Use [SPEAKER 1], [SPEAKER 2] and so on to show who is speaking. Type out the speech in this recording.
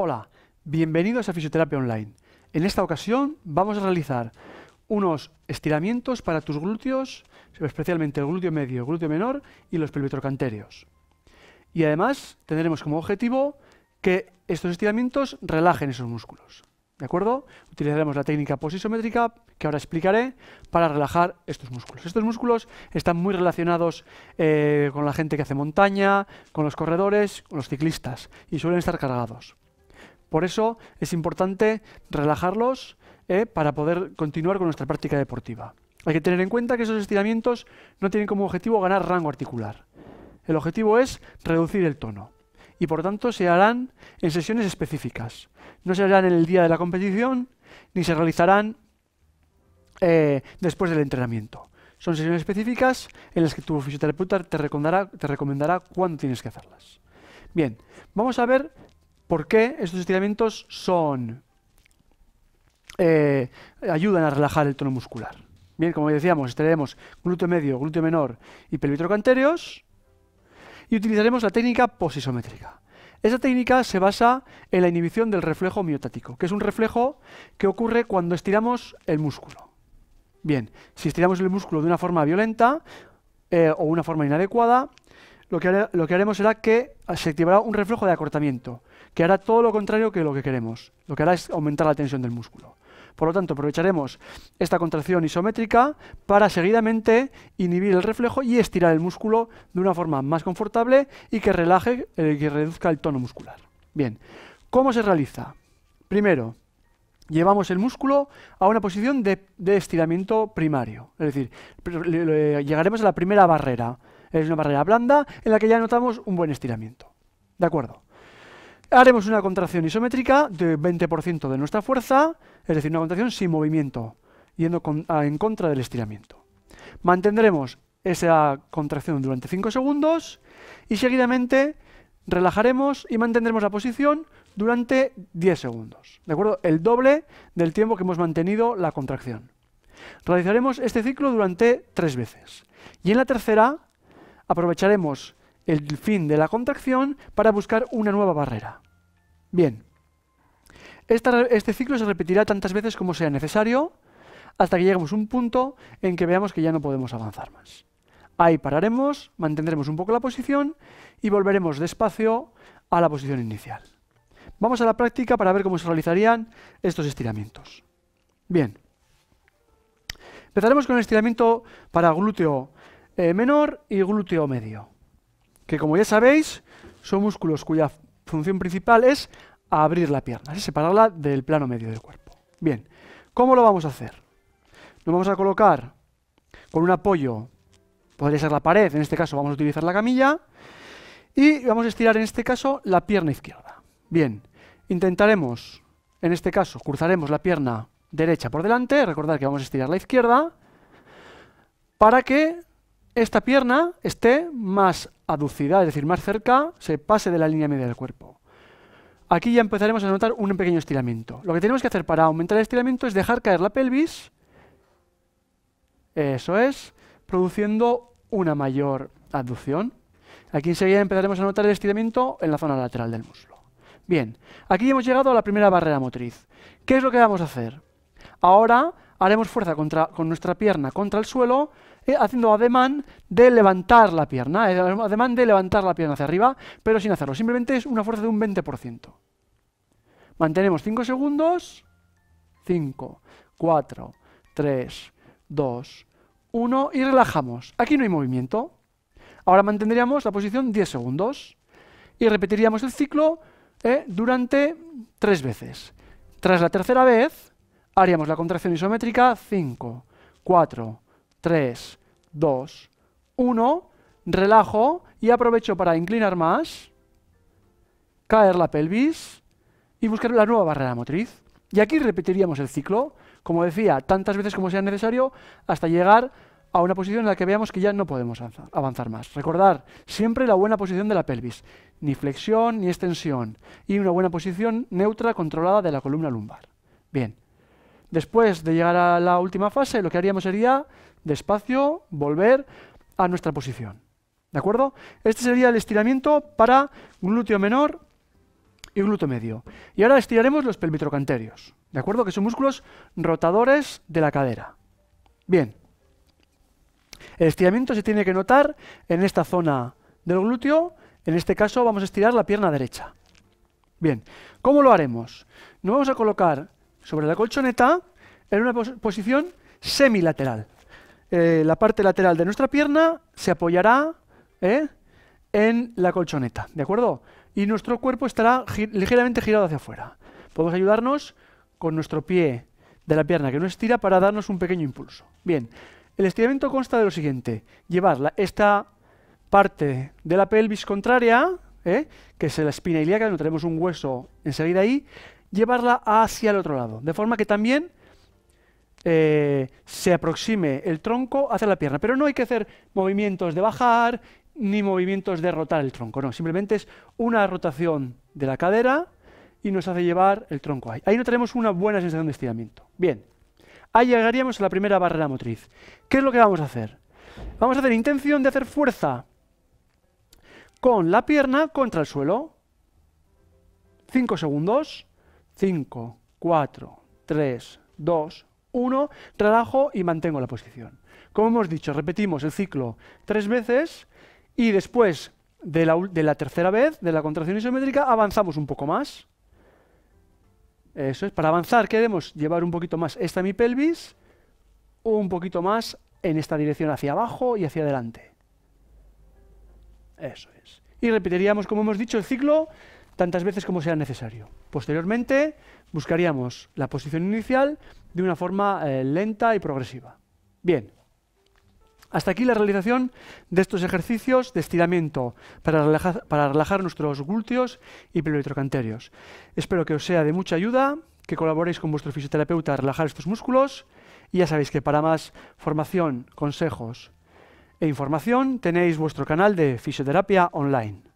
[SPEAKER 1] Hola, bienvenidos a Fisioterapia Online. En esta ocasión vamos a realizar unos estiramientos para tus glúteos, especialmente el glúteo medio, el glúteo menor y los canterios. Y además tendremos como objetivo que estos estiramientos relajen esos músculos. ¿De acuerdo? Utilizaremos la técnica posisométrica que ahora explicaré para relajar estos músculos. Estos músculos están muy relacionados eh, con la gente que hace montaña, con los corredores, con los ciclistas y suelen estar cargados. Por eso es importante relajarlos ¿eh? para poder continuar con nuestra práctica deportiva. Hay que tener en cuenta que esos estiramientos no tienen como objetivo ganar rango articular. El objetivo es reducir el tono y por tanto se harán en sesiones específicas. No se harán en el día de la competición ni se realizarán eh, después del entrenamiento. Son sesiones específicas en las que tu fisioterapeuta te recomendará, te recomendará cuándo tienes que hacerlas. Bien, vamos a ver ¿Por qué estos estiramientos son eh, ayudan a relajar el tono muscular? Bien, como decíamos, estiraremos glúteo medio, glúteo menor y pelvitrocanterios y utilizaremos la técnica posisométrica. Esa técnica se basa en la inhibición del reflejo miotático, que es un reflejo que ocurre cuando estiramos el músculo. Bien, si estiramos el músculo de una forma violenta eh, o una forma inadecuada, lo lo que haremos será que se activará un reflejo de acortamiento, que hará todo lo contrario que lo que queremos. Lo que hará es aumentar la tensión del músculo. Por lo tanto, aprovecharemos esta contracción isométrica para seguidamente inhibir el reflejo y estirar el músculo de una forma más confortable y que relaje, y eh, que reduzca el tono muscular. Bien, ¿cómo se realiza? Primero, llevamos el músculo a una posición de, estiramiento primario. Es decir, llegaremos a la primera barrera. Es una barrera blanda en la que ya notamos un buen estiramiento. ¿De acuerdo? Haremos una contracción isométrica de 20% de nuestra fuerza, es decir, una contracción sin movimiento, yendo en contra del estiramiento. Mantendremos esa contracción durante 5 segundos y seguidamente relajaremos y mantendremos la posición durante 10 segundos, ¿de acuerdo? El doble del tiempo que hemos mantenido la contracción. Realizaremos este ciclo durante 3 veces y en la tercera aprovecharemos el fin de la contracción para buscar una nueva barrera. Bien, este ciclo se repetirá tantas veces como sea necesario hasta que lleguemos a un punto en que veamos que ya no podemos avanzar más. Ahí pararemos, mantendremos un poco la posición y volveremos despacio a la posición inicial. Vamos a la práctica para ver cómo se realizarían estos estiramientos. Bien. Empezaremos con el estiramiento para glúteo eh, menor y glúteo medio que como ya sabéis, son músculos cuya función principal es abrir la pierna, separarla del plano medio del cuerpo. Bien, ¿cómo lo vamos a hacer? Nos vamos a colocar con un apoyo, podría ser la pared, en este caso vamos a utilizar la camilla, y vamos a estirar en este caso la pierna izquierda. Bien, intentaremos, en este caso, cruzaremos la pierna derecha por delante, recordad que vamos a estirar la izquierda, para que esta pierna esté más aducida, es decir, más cerca, se pase de la línea media del cuerpo. Aquí ya empezaremos a notar un pequeño estiramiento. Lo que tenemos que hacer para aumentar el estiramiento es dejar caer la pelvis, eso es, produciendo una mayor adducción. Aquí enseguida empezaremos a notar el estiramiento en la zona lateral del muslo. Bien, aquí hemos llegado a la primera barrera motriz. ¿Qué es lo que vamos a hacer? Ahora haremos fuerza contra, con nuestra pierna contra el suelo eh, haciendo ademán de levantar la pierna, eh, ademán de levantar la pierna hacia arriba, pero sin hacerlo. Simplemente es una fuerza de un 20%. Mantenemos 5 segundos. 5, 4, 3, 2, 1 y relajamos. Aquí no hay movimiento. Ahora mantendríamos la posición 10 segundos y repetiríamos el ciclo eh, durante 3 veces. Tras la tercera vez, haríamos la contracción isométrica 5, 4, 3, 2, 1, relajo y aprovecho para inclinar más, caer la pelvis y buscar la nueva barrera motriz. Y aquí repetiríamos el ciclo, como decía, tantas veces como sea necesario, hasta llegar a una posición en la que veamos que ya no podemos avanzar más. Recordar siempre la buena posición de la pelvis, ni flexión ni extensión, y una buena posición neutra controlada de la columna lumbar. Bien, después de llegar a la última fase, lo que haríamos sería despacio, volver a nuestra posición. ¿De acuerdo? Este sería el estiramiento para glúteo menor y glúteo medio. Y ahora estiraremos los pelvitrocanterios, ¿de acuerdo? Que son músculos rotadores de la cadera. Bien. El estiramiento se tiene que notar en esta zona del glúteo. En este caso vamos a estirar la pierna derecha. Bien, ¿cómo lo haremos? Nos vamos a colocar sobre la colchoneta en una posición semilateral. Eh, la parte lateral de nuestra pierna se apoyará ¿eh? en la colchoneta, ¿de acuerdo? Y nuestro cuerpo estará ligeramente girado hacia afuera. Podemos ayudarnos con nuestro pie de la pierna que nos estira para darnos un pequeño impulso. Bien, el estiramiento consta de lo siguiente, llevar esta parte de la pelvis contraria, ¿eh? que es la espina ilíaca, no tenemos un hueso enseguida ahí, llevarla hacia el otro lado, de forma que también eh, se aproxime el tronco hacia la pierna. Pero no hay que hacer movimientos de bajar ni movimientos de rotar el tronco, no, simplemente es una rotación de la cadera y nos hace llevar el tronco ahí. Ahí no tenemos una buena sensación de estiramiento. Bien, ahí llegaríamos a la primera barrera motriz. ¿Qué es lo que vamos a hacer? Vamos a hacer intención de hacer fuerza con la pierna contra el suelo. 5 segundos. 5, 4, 3, 2, uno, relajo y mantengo la posición. Como hemos dicho, repetimos el ciclo tres veces y después de la, tercera vez, de la contracción isométrica, avanzamos un poco más. Eso es, para avanzar queremos llevar un poquito más esta mi pelvis, un poquito más en esta dirección hacia abajo y hacia adelante. Eso es. Y repetiríamos, como hemos dicho, el ciclo tantas veces como sea necesario. Posteriormente, buscaríamos la posición inicial de una forma eh, lenta y progresiva. Bien, hasta aquí la realización de estos ejercicios de estiramiento para relajar, nuestros glúteos y trocanterios. Espero que os sea de mucha ayuda, que colaboréis con vuestro fisioterapeuta a relajar estos músculos y ya sabéis que para más formación, consejos e información tenéis vuestro canal de fisioterapia online.